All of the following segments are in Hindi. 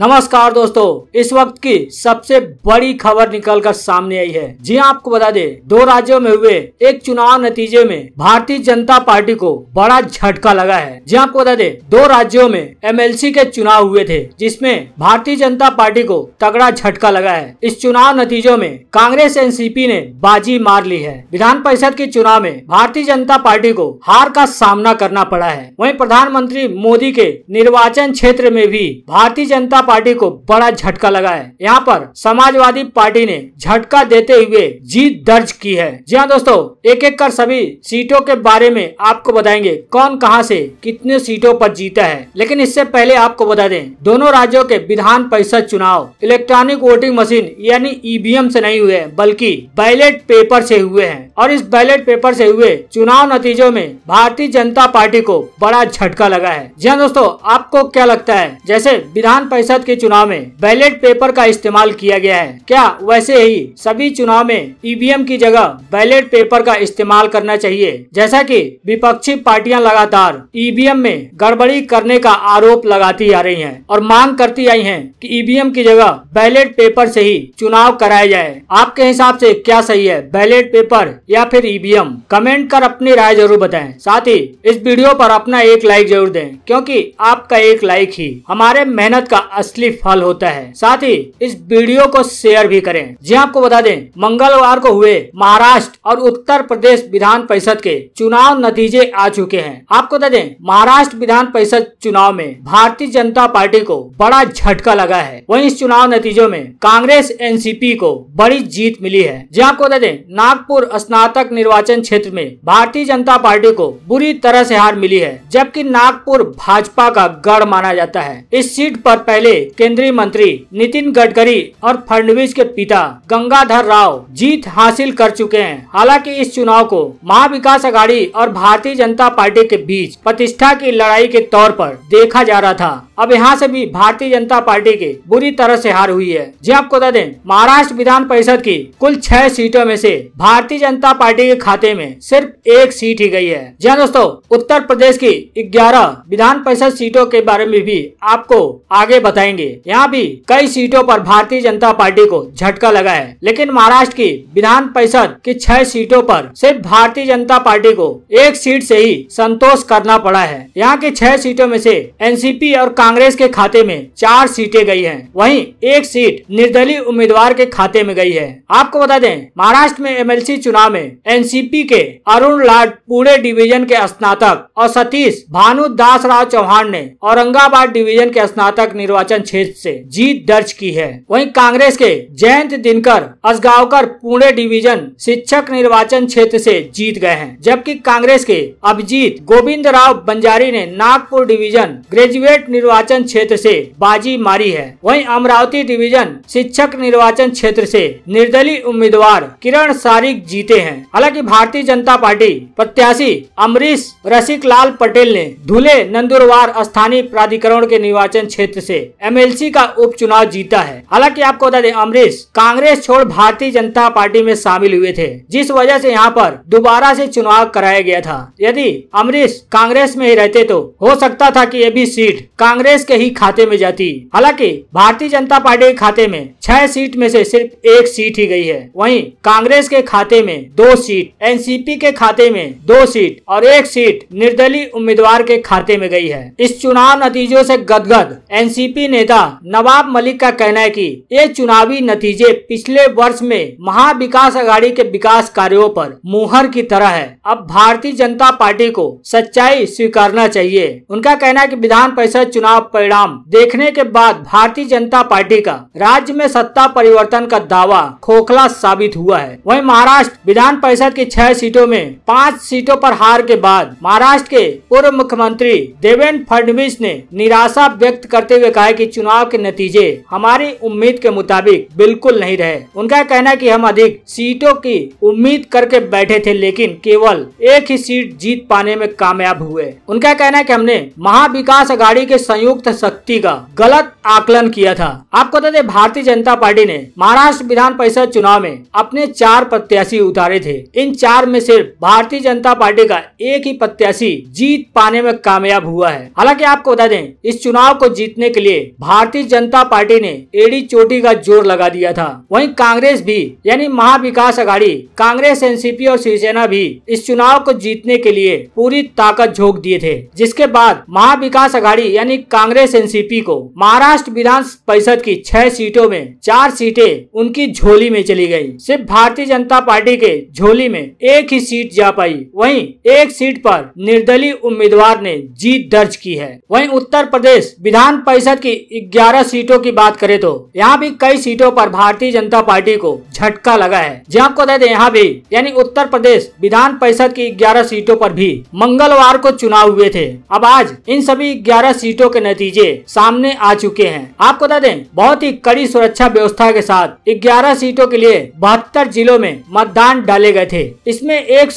नमस्कार दोस्तों इस वक्त की सबसे बड़ी खबर निकल कर सामने आई है जी हाँ, आपको बता दे दो राज्यों में हुए एक चुनाव नतीजे में भारतीय जनता पार्टी को बड़ा झटका लगा है जी हाँ, आपको बता दे दो राज्यों में एमएलसी के चुनाव हुए थे जिसमें भारतीय जनता पार्टी को तगड़ा झटका लगा है इस चुनाव नतीजों में कांग्रेस एनसीपी ने बाजी मार ली है विधान परिषद के चुनाव में भारतीय जनता पार्टी को हार का सामना करना पड़ा है वही प्रधानमंत्री मोदी के निर्वाचन क्षेत्र में भी भारतीय जनता पार्टी को बड़ा झटका लगा है यहाँ पर समाजवादी पार्टी ने झटका देते हुए जीत दर्ज की है जी हाँ दोस्तों एक एक कर सभी सीटों के बारे में आपको बताएंगे कौन कहाँ से कितने सीटों पर जीता है लेकिन इससे पहले आपको बता दें दोनों राज्यों के विधान परिषद चुनाव इलेक्ट्रॉनिक वोटिंग मशीन यानी ईवीएम से नहीं हुए बल्कि बैलेट पेपर से हुए हैं और इस बैलेट पेपर से हुए चुनाव नतीजों में भारतीय जनता पार्टी को बड़ा झटका लगा है जी हाँ दोस्तों आपको क्या लगता है जैसे विधान परिषद पंचायत के चुनाव में बैलेट पेपर का इस्तेमाल किया गया है क्या वैसे ही सभी चुनाव में ईवीएम e की जगह बैलेट पेपर का इस्तेमाल करना चाहिए जैसा कि विपक्षी पार्टियां लगातार ईवीएम e में गड़बड़ी करने का आरोप लगाती आ रही हैं और मांग करती आई हैं कि ईवीएम e की जगह बैलेट पेपर से ही चुनाव कराया जाए आपके हिसाब से क्या सही है बैलेट पेपर या फिर ईवीएम कमेंट कर अपनी राय जरूर बताएं साथ ही इस वीडियो पर अपना एक लाइक जरूर दें क्योंकि आपका एक लाइक ही हमारे मेहनत का असली फल होता है साथ ही इस वीडियो को शेयर भी करें जी हाँ, आपको बता दें मंगलवार को हुए महाराष्ट्र और उत्तर प्रदेश विधान परिषद के चुनाव नतीजे आ चुके हैं आपको बता दें महाराष्ट्र विधान परिषद चुनाव में भारतीय जनता पार्टी को बड़ा झटका लगा है वहीं इस चुनाव नतीजों में कांग्रेस एनसीपी को बड़ी जीत मिली है जी हाँ, आपको बता दें नागपुर स्नातक निर्वाचन क्षेत्र में भारतीय जनता पार्टी को बुरी तरह से हार मिली है जबकि नागपुर भाजपा का गढ़ माना जाता है इस सीट पर पहले केंद्रीय मंत्री नितिन गडकरी और फडणवीस के पिता गंगाधर राव जीत हासिल कर चुके हैं हालांकि इस चुनाव को महाविकास अघाड़ी और भारतीय जनता पार्टी के बीच प्रतिष्ठा की लड़ाई के तौर पर देखा जा रहा था अब यहाँ से भी भारतीय जनता पार्टी के बुरी तरह से हार हुई है जी आपको बता दें महाराष्ट्र विधान परिषद की कुल छह सीटों में से भारतीय जनता पार्टी के खाते में सिर्फ एक सीट ही गई है जी हाँ दोस्तों उत्तर प्रदेश की ग्यारह विधान परिषद सीटों के बारे में भी आपको आगे बता बताएंगे यहाँ भी कई सीटों पर भारतीय जनता पार्टी को झटका लगा है लेकिन महाराष्ट्र की विधान परिषद की छह सीटों पर सिर्फ भारतीय जनता पार्टी को एक सीट से ही संतोष करना पड़ा है यहाँ के छह सीटों में से एनसीपी और कांग्रेस के खाते में चार सीटें गई हैं, वहीं एक सीट निर्दलीय उम्मीदवार के खाते में गई है आपको बता दें महाराष्ट्र में एमएलसी चुनाव में एनसीपी के अरुण लाड पूरे डिवीजन के स्नातक और सतीश भानु दास राव चौहान ने औरंगाबाद डिवीजन के स्नातक निर्वाचन निर्वाचन क्षेत्र से जीत दर्ज की है वहीं कांग्रेस के जयंत दिनकर असगावकर पुणे डिवीजन शिक्षक निर्वाचन क्षेत्र से जीत गए हैं जबकि कांग्रेस के अभिजीत गोविंद राव बंजारी ने नागपुर डिवीजन ग्रेजुएट निर्वाचन क्षेत्र से बाजी मारी है वहीं अमरावती डिवीजन शिक्षक निर्वाचन क्षेत्र से निर्दलीय उम्मीदवार किरण सारिक जीते हैं हालांकि भारतीय जनता पार्टी प्रत्याशी अमरीश रसिक लाल पटेल ने धुले नंदुरवार स्थानीय प्राधिकरण के निर्वाचन क्षेत्र से एमएलसी का उपचुनाव जीता है हालांकि आपको बता दें अमरीश कांग्रेस छोड़ भारतीय जनता पार्टी में शामिल हुए थे जिस वजह से यहाँ पर दोबारा से चुनाव कराया गया था यदि अमरीश कांग्रेस में ही रहते तो हो सकता था की ये भी सीट कांग्रेस के ही खाते में जाती हालांकि भारतीय जनता पार्टी के खाते में छह सीट में से सिर्फ एक सीट ही गई है वहीं कांग्रेस के खाते में दो सीट एनसीपी के खाते में दो सीट और एक सीट निर्दलीय उम्मीदवार के खाते में गई है इस चुनाव नतीजों से गदगद एनसीपी नेता नवाब मलिक का कहना है कि ये चुनावी नतीजे पिछले वर्ष में महाविकास अघाड़ी के विकास कार्यों पर मुहर की तरह है अब भारतीय जनता पार्टी को सच्चाई स्वीकारना चाहिए उनका कहना है कि विधान परिषद चुनाव परिणाम देखने के बाद भारतीय जनता पार्टी का राज्य में सत्ता परिवर्तन का दावा खोखला साबित हुआ है वहीं महाराष्ट्र विधान परिषद की छह सीटों में पाँच सीटों पर हार के बाद महाराष्ट्र के पूर्व मुख्यमंत्री देवेंद्र फडणवीस ने निराशा व्यक्त करते हुए कहा कि चुनाव के नतीजे हमारी उम्मीद के मुताबिक बिल्कुल नहीं रहे उनका कहना कि हम अधिक सीटों की उम्मीद करके बैठे थे लेकिन केवल एक ही सीट जीत पाने में कामयाब हुए उनका कहना है कि हमने महाविकास अघाड़ी के संयुक्त शक्ति का गलत आकलन किया था आपको बता दें भारतीय जनता पार्टी ने महाराष्ट्र विधान परिषद चुनाव में अपने चार प्रत्याशी उतारे थे इन चार में सिर्फ भारतीय जनता पार्टी का एक ही प्रत्याशी जीत पाने में कामयाब हुआ है हालांकि आपको बता दें इस चुनाव को जीतने के लिए भारतीय जनता पार्टी ने एडी चोटी का जोर लगा दिया था वहीं कांग्रेस भी यानी महाविकास अघाड़ी कांग्रेस एनसीपी और शिवसेना भी इस चुनाव को जीतने के लिए पूरी ताकत झोंक दिए थे जिसके बाद महाविकास अघाड़ी यानी कांग्रेस एनसीपी को महाराष्ट्र विधान परिषद की छह सीटों में चार सीटें उनकी झोली में चली गयी सिर्फ भारतीय जनता पार्टी के झोली में एक ही सीट जा पाई वही एक सीट आरोप निर्दलीय उम्मीदवार ने जीत दर्ज की है वहीं उत्तर प्रदेश विधान परिषद की ग्यारह 11 सीटों की बात करें तो यहाँ भी कई सीटों पर भारतीय जनता पार्टी को झटका लगा है जी हाँ, आपको बता दें यहाँ भी यानी उत्तर प्रदेश विधान परिषद की 11 सीटों पर भी मंगलवार को चुनाव हुए थे अब आज इन सभी 11 सीटों के नतीजे सामने आ चुके हैं आपको बता दें बहुत ही कड़ी सुरक्षा व्यवस्था के साथ ग्यारह सीटों के लिए बहत्तर जिलों में मतदान डाले गए थे इसमें एक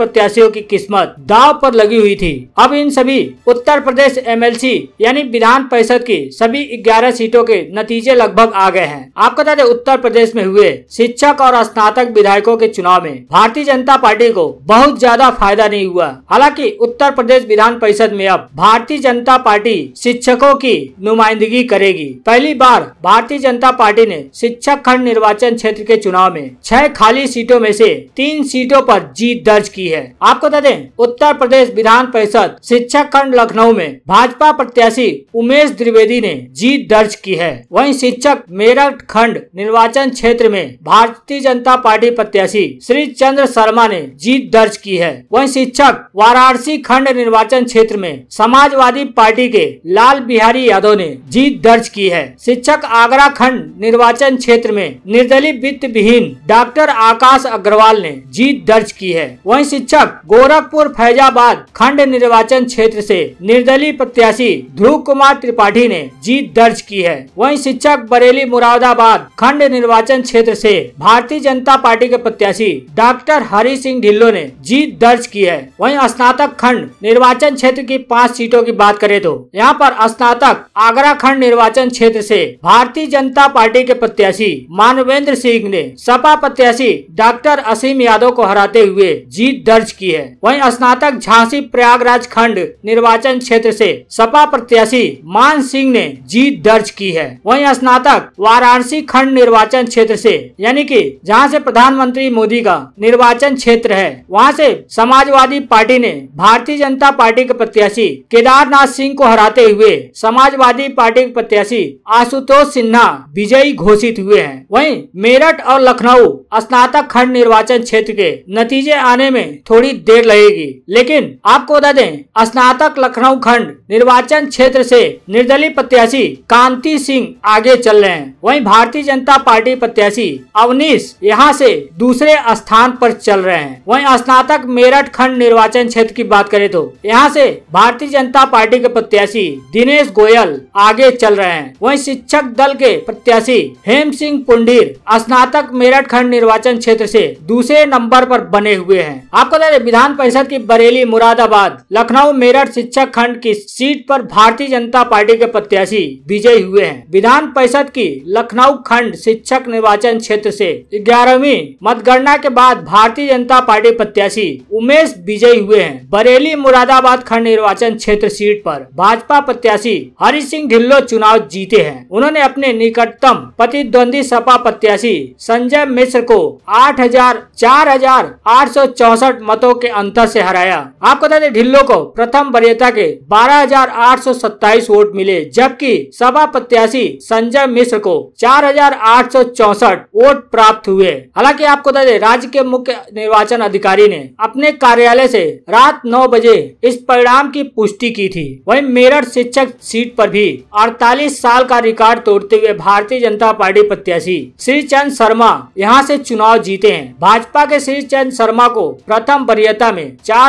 प्रत्याशियों की किस्मत दाव पर लगी हुई थी अब इन सभी उत्तर प्रदेश एमएलसी यानी विधान परिषद की सभी 11 सीटों के नतीजे लगभग आ गए हैं आपको बता दें उत्तर प्रदेश में हुए शिक्षक और स्नातक विधायकों के चुनाव में भारतीय जनता पार्टी को बहुत ज्यादा फायदा नहीं हुआ हालांकि उत्तर प्रदेश विधान परिषद में अब भारतीय जनता पार्टी शिक्षकों की नुमाइंदगी करेगी पहली बार भारतीय जनता पार्टी ने शिक्षक खंड निर्वाचन क्षेत्र के चुनाव में छह खाली सीटों में से तीन सीटों पर जीत दर्ज की है आपको बता दें उत्तर प्रदेश विधान परिषद शिक्षक खंड लखनऊ में भाजपा प्रत्याशी उमेश द्विवेदी द्विवेदी ने जीत दर्ज की है वहीं शिक्षक मेरठ खंड निर्वाचन क्षेत्र में भारतीय जनता पार्टी प्रत्याशी श्री चंद्र शर्मा ने जीत दर्ज की है वहीं शिक्षक वाराणसी खंड निर्वाचन क्षेत्र में समाजवादी पार्टी के लाल बिहारी यादव ने जीत दर्ज की है शिक्षक आगरा खंड निर्वाचन क्षेत्र में निर्दलीय वित्त विहीन डॉक्टर आकाश अग्रवाल ने जीत दर्ज की है वहीं शिक्षक गोरखपुर फैजाबाद खंड निर्वाचन क्षेत्र से निर्दलीय प्रत्याशी ध्रुव कुमार त्रिपाठी ने जीत दर्ज की है वहीं शिक्षक बरेली मुरादाबाद खंड निर्वाचन क्षेत्र से भारतीय जनता पार्टी के प्रत्याशी डॉक्टर हरी सिंह ढिल्लो ने जीत दर्ज की है वहीं स्नातक खंड निर्वाचन क्षेत्र की पाँच सीटों की बात करें तो यहाँ पर स्नातक आगरा खंड निर्वाचन क्षेत्र से भारतीय जनता पार्टी के प्रत्याशी मानवेंद्र सिंह ने सपा प्रत्याशी डॉक्टर असीम यादव को हराते हुए जीत दर्ज की है वहीं स्नातक झांसी प्रयागराज खंड निर्वाचन क्षेत्र से सपा प्रत्याशी मान सिंह सिंह ने जीत दर्ज की है वहीं स्नातक वाराणसी खंड निर्वाचन क्षेत्र से यानी कि जहां से प्रधानमंत्री मोदी का निर्वाचन क्षेत्र है वहां से समाजवादी पार्टी ने भारतीय जनता पार्टी के प्रत्याशी केदारनाथ सिंह को हराते हुए समाजवादी पार्टी के प्रत्याशी आशुतोष सिन्हा विजयी घोषित हुए हैं वहीं मेरठ और लखनऊ स्नातक खंड निर्वाचन क्षेत्र के नतीजे आने में थोड़ी देर लगेगी लेकिन आपको बता दें स्नातक लखनऊ खंड निर्वाचन क्षेत्र से निर्दलीय प्रत्याशी कांति सिंह आगे चल रहे हैं वहीं भारतीय जनता पार्टी प्रत्याशी अवनीश यहां से दूसरे स्थान पर चल रहे हैं वहीं स्नातक मेरठ खंड निर्वाचन क्षेत्र की बात करें तो यहाँ से भारतीय जनता पार्टी के प्रत्याशी दिनेश गोयल आगे चल रहे हैं वही शिक्षक दल के प्रत्याशी हेम सिंह पुंडीर स्नातक मेरठ खंड निर्वाचन क्षेत्र से दूसरे नंबर पर बने हुए हैं आपको बता दें विधान परिषद की बरेली मुरादाबाद लखनऊ मेरठ शिक्षक खंड की सीट पर भारतीय जनता पार्टी के प्रत्याशी विजयी हुए हैं विधान परिषद की लखनऊ खंड शिक्षक निर्वाचन क्षेत्र से ग्यारहवीं मतगणना के बाद भारतीय जनता पार्टी प्रत्याशी उमेश विजयी हुए हैं बरेली मुरादाबाद खंड निर्वाचन क्षेत्र सीट पर भाजपा प्रत्याशी हरि सिंह ढिल्लो चुनाव जीते हैं उन्होंने अपने निकटतम प्रतिद्वंदी सपा प्रत्याशी संजय मिश्र को आठ हजार चार हजार आठ सौ चौसठ मतों के अंतर से हराया आपको बता दें ढिल्लो को प्रथम वरीयता के बारह हजार आठ सौ सत्ताईस वोट मिले जबकि सभा प्रत्याशी संजय मिश्र को चार हजार आठ सौ चौसठ वोट प्राप्त हुए हालांकि आपको बता दें राज्य के मुख्य निर्वाचन अधिकारी ने अपने कार्यालय से रात नौ बजे इस परिणाम की पुष्टि की थी वहीं मेरठ शिक्षक सीट पर भी 48 साल का रिकॉर्ड तोड़ते हुए भारतीय जनता पार्टी प्रत्याशी श्री चंद शर्मा यहां से चुनाव जीते हैं भाजपा के श्री चंद शर्मा को प्रथम वरीयता में चार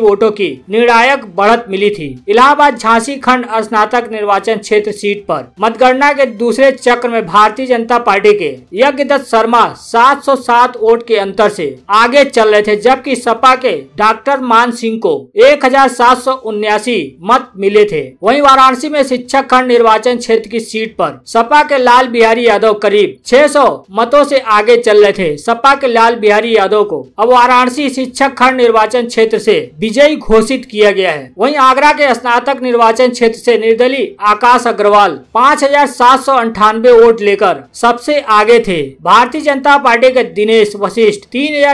वोटों की निर्णायक बढ़त मिली थी इलाहाबाद झांसी खंड स्नातक निर्वाचन क्षेत्र सीट पर मतगणना के दूसरे चक्र में भारतीय जनता पार्टी के यज्ञदत्त शर्मा 707 वोट के अंतर से आगे चल रहे थे जबकि सपा के डॉक्टर मान सिंह को एक मत मिले थे वहीं वाराणसी में शिक्षक खंड निर्वाचन क्षेत्र की सीट पर सपा के लाल बिहारी यादव करीब 600 मतों से आगे चल रहे थे सपा के लाल बिहारी यादव को अब वाराणसी शिक्षक खंड निर्वाचन क्षेत्र से विजयी घोषित किया गया है वहीं आगरा के स्नातक निर्वाचन क्षेत्र से निर्दलीय आकाश अग्रवाल पाँच वोट लेकर सबसे आगे थे भारतीय जनता पार्टी के दिनेश वशिष्ठ तीन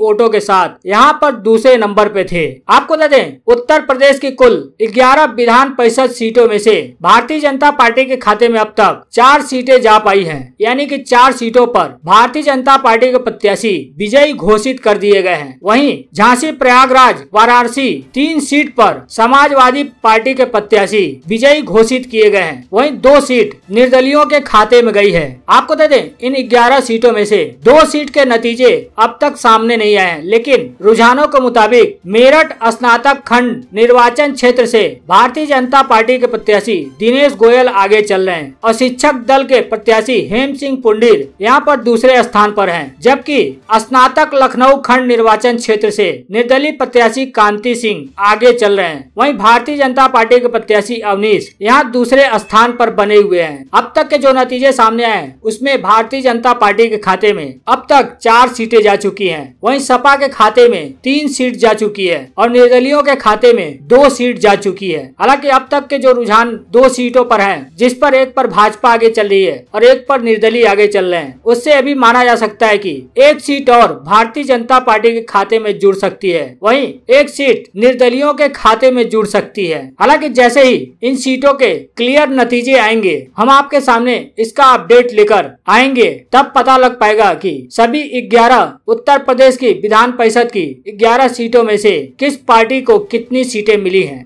वोटों के साथ यहाँ पर दूसरे नंबर पे थे आपको बता दें उत्तर प्रदेश की कुल 11 विधान परिषद सीटों में से भारतीय जनता पार्टी के खाते में अब तक चार सीटें जा पाई हैं यानी कि चार सीटों पर भारतीय जनता पार्टी के प्रत्याशी विजयी घोषित कर दिए गए हैं वहीं झांसी प्रयागराज वाराणसी तीन सीट पर समाजवादी पार्टी के प्रत्याशी विजयी घोषित किए गए हैं वहीं दो सीट निर्दलियों के खाते में गई है आपको बता दें इन ग्यारह सीटों में से दो सीट के नतीजे अब तक सामने नहीं आए हैं लेकिन रुझानों के मुताबिक मेरठ स्नातक खंड निर्वाचन क्षेत्र से भारतीय जनता पार्टी के प्रत्याशी दिनेश गोयल आगे चल रहे हैं और शिक्षक दल के प्रत्याशी हेम सिंह पुंडीर यहाँ पर दूसरे स्थान पर हैं जबकि स्नातक लखनऊ खंड निर्वाचन क्षेत्र से निर्दलीय प्रत्याशी कांति सिंह आगे चल रहे हैं वहीं भारतीय जनता पार्टी के प्रत्याशी अवनीश यहाँ दूसरे स्थान पर बने हुए हैं अब तक के जो नतीजे सामने आए उसमें भारतीय जनता पार्टी के खाते में अब तक चार सीटें जा चुकी है वही सपा के खाते में तीन सीट जा चुकी है और निर्दलियों के खाते में दो सीट जा चुकी है हालांकि अब तक के जो रुझान दो सीटों पर है जिस पर एक पर भाजपा आगे चल रही है और एक पर निर्दलीय आगे चल चल रहे हैं उससे अभी माना जा सकता है कि एक सीट और भारतीय जनता पार्टी के खाते में जुड़ सकती है वहीं एक सीट निर्दलियों के खाते में जुड़ सकती है हालांकि जैसे ही इन सीटों के क्लियर नतीजे आएंगे हम आपके सामने इसका अपडेट लेकर आएंगे तब पता लग पाएगा कि सभी 11 उत्तर प्रदेश की विधान परिषद की 11 सीटों में से किस पार्टी को कितनी सीटें मिली हैं